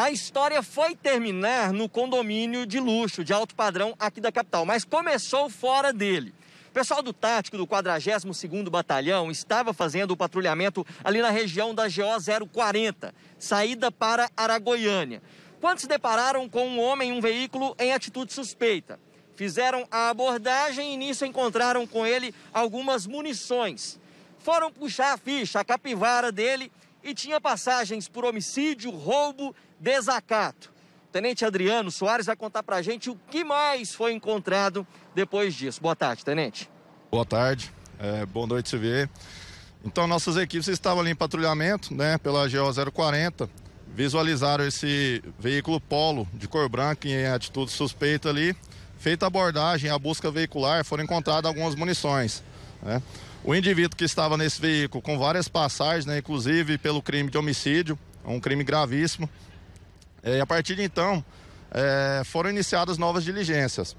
A história foi terminar no condomínio de luxo, de alto padrão aqui da capital, mas começou fora dele. O pessoal do tático do 42º Batalhão estava fazendo o patrulhamento ali na região da GO 040, saída para Aragoiânia. Quando se depararam com um homem e um veículo em atitude suspeita, fizeram a abordagem e nisso encontraram com ele algumas munições. Foram puxar a ficha, a capivara dele e tinha passagens por homicídio, roubo, desacato. O tenente Adriano Soares vai contar para a gente o que mais foi encontrado depois disso. Boa tarde, tenente. Boa tarde, é, boa noite, CV. Então, nossas equipes estavam ali em patrulhamento, né, pela GO 040, visualizaram esse veículo Polo de cor branca em atitude suspeita ali. Feita a abordagem, a busca veicular, foram encontradas algumas munições. Né? O indivíduo que estava nesse veículo com várias passagens, né, inclusive pelo crime de homicídio, é um crime gravíssimo. É, e a partir de então, é, foram iniciadas novas diligências.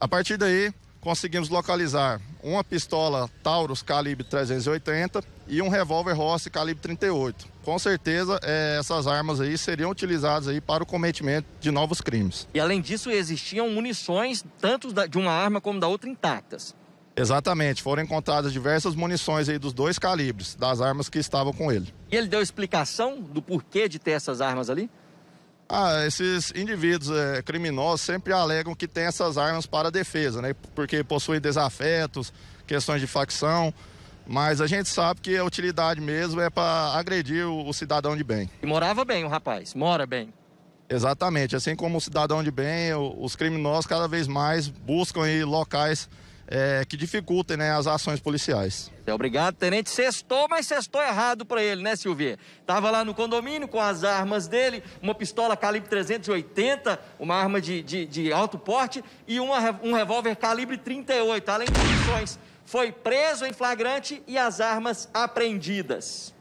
A partir daí, conseguimos localizar uma pistola Taurus calibre 380 e um revólver Rossi calibre 38. Com certeza, é, essas armas aí seriam utilizadas aí para o cometimento de novos crimes. E além disso, existiam munições tanto de uma arma como da outra intactas. Exatamente, foram encontradas diversas munições aí dos dois calibres, das armas que estavam com ele. E ele deu explicação do porquê de ter essas armas ali? Ah, esses indivíduos é, criminosos sempre alegam que tem essas armas para defesa, né? Porque possuem desafetos, questões de facção, mas a gente sabe que a utilidade mesmo é para agredir o, o cidadão de bem. E morava bem o rapaz, mora bem. Exatamente, assim como o cidadão de bem, os criminosos cada vez mais buscam aí locais é, que dificultem né, as ações policiais. É, obrigado, tenente. Sextou, mas sextou errado para ele, né, Silvia? Tava lá no condomínio com as armas dele, uma pistola calibre 380, uma arma de, de, de alto porte e uma, um revólver calibre 38, além de munições. Foi preso em flagrante e as armas apreendidas.